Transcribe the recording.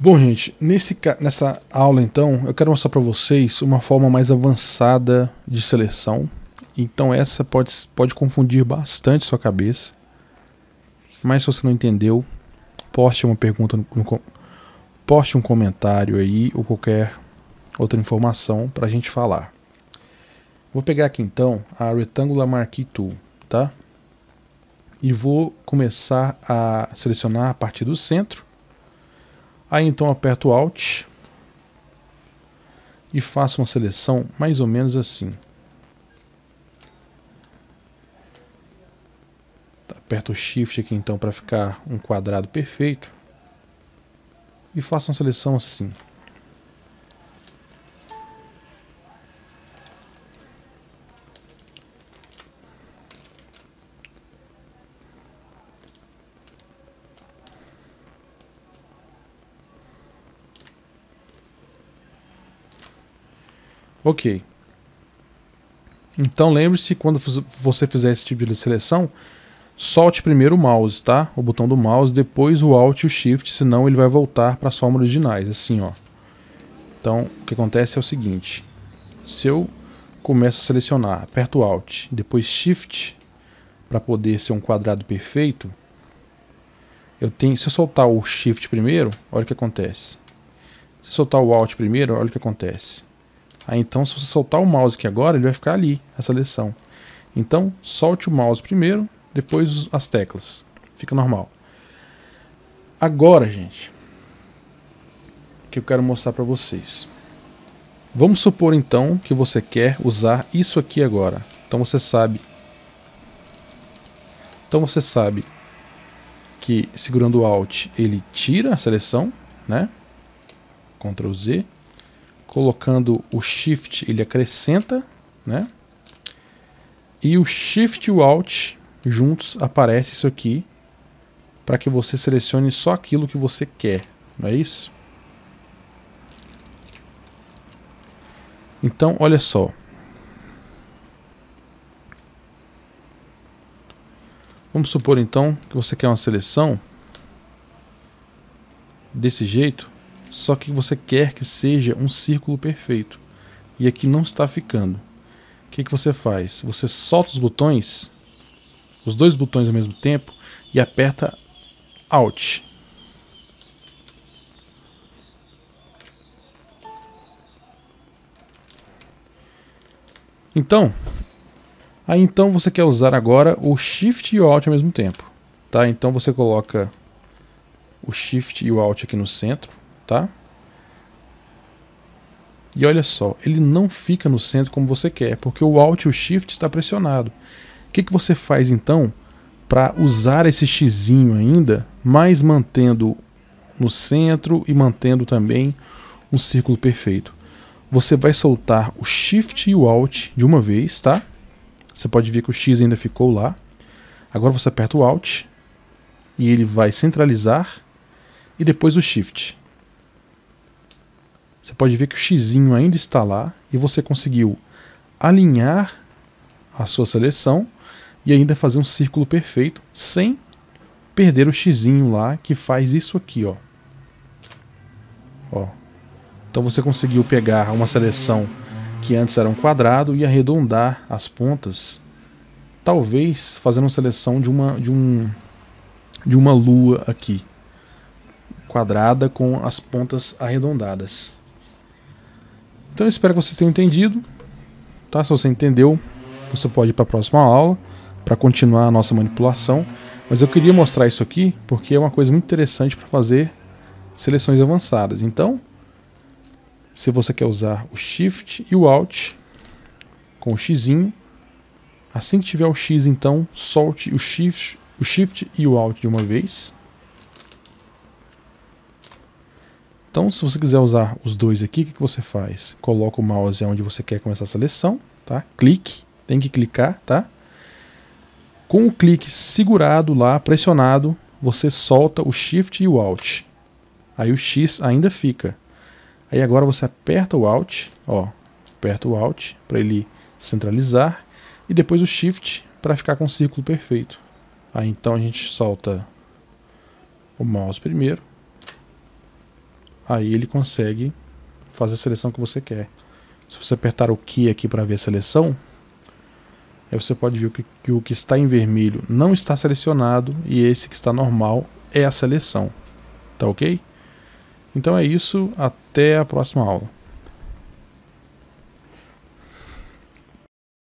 Bom, gente, nesse, nessa aula então, eu quero mostrar para vocês uma forma mais avançada de seleção. Então essa pode, pode confundir bastante sua cabeça. Mas se você não entendeu, poste uma pergunta, no, no, poste um comentário aí ou qualquer outra informação para a gente falar. Vou pegar aqui então a Rectangular Marquee Tool, tá? E vou começar a selecionar a partir do centro Aí então aperto Alt e faço uma seleção mais ou menos assim. Tá, aperto Shift aqui então para ficar um quadrado perfeito e faço uma seleção assim. Ok. Então lembre-se, quando você fizer esse tipo de seleção, solte primeiro o mouse, tá? O botão do mouse, depois o Alt e o Shift, senão ele vai voltar para as formas originais, assim, ó. Então, o que acontece é o seguinte. Se eu começo a selecionar, aperto Alt, depois Shift, para poder ser um quadrado perfeito, eu tenho, se eu soltar o Shift primeiro, olha o que acontece. Se eu soltar o Alt primeiro, olha o que acontece. Aí, ah, então, se você soltar o mouse aqui agora, ele vai ficar ali, essa seleção. Então, solte o mouse primeiro, depois as teclas. Fica normal. Agora, gente, que eu quero mostrar para vocês. Vamos supor, então, que você quer usar isso aqui agora. Então, você sabe... Então, você sabe que segurando o Alt, ele tira a seleção, né? Ctrl Z colocando o Shift, ele acrescenta, né? E o Shift e o Alt juntos aparece isso aqui para que você selecione só aquilo que você quer, não é isso? Então, olha só. Vamos supor então que você quer uma seleção desse jeito só que você quer que seja um círculo perfeito. E aqui não está ficando. O que, que você faz? Você solta os botões, os dois botões ao mesmo tempo, e aperta Alt. Então, aí então você quer usar agora o Shift e o Alt ao mesmo tempo, tá? Então você coloca o Shift e o Alt aqui no centro tá? E olha só, ele não fica no centro como você quer, porque o Alt e o Shift está pressionado. O que, que você faz então para usar esse X ainda, mas mantendo no centro e mantendo também um círculo perfeito? Você vai soltar o Shift e o Alt de uma vez, tá? Você pode ver que o X ainda ficou lá. Agora você aperta o Alt e ele vai centralizar e depois o Shift. Você pode ver que o X ainda está lá e você conseguiu alinhar a sua seleção e ainda fazer um círculo perfeito sem perder o X lá que faz isso aqui, ó. Ó. Então você conseguiu pegar uma seleção que antes era um quadrado e arredondar as pontas, talvez fazendo uma seleção de uma de um de uma lua aqui, quadrada com as pontas arredondadas. Então eu espero que vocês tenham entendido. Tá? Se você entendeu, você pode ir para a próxima aula para continuar a nossa manipulação. Mas eu queria mostrar isso aqui porque é uma coisa muito interessante para fazer seleções avançadas. Então, se você quer usar o Shift e o Alt com o X, assim que tiver o X, então solte o Shift, o Shift e o Alt de uma vez. Então, se você quiser usar os dois aqui, o que, que você faz? Coloca o mouse onde você quer começar a seleção, tá? Clique, tem que clicar, tá? Com o clique segurado lá, pressionado, você solta o Shift e o Alt. Aí o X ainda fica. Aí agora você aperta o Alt, ó, aperta o Alt para ele centralizar e depois o Shift para ficar com o círculo perfeito. Aí então a gente solta o mouse primeiro, aí ele consegue fazer a seleção que você quer. Se você apertar o Q aqui para ver a seleção, aí você pode ver que, que o que está em vermelho não está selecionado e esse que está normal é a seleção. Tá ok? Então é isso, até a próxima aula.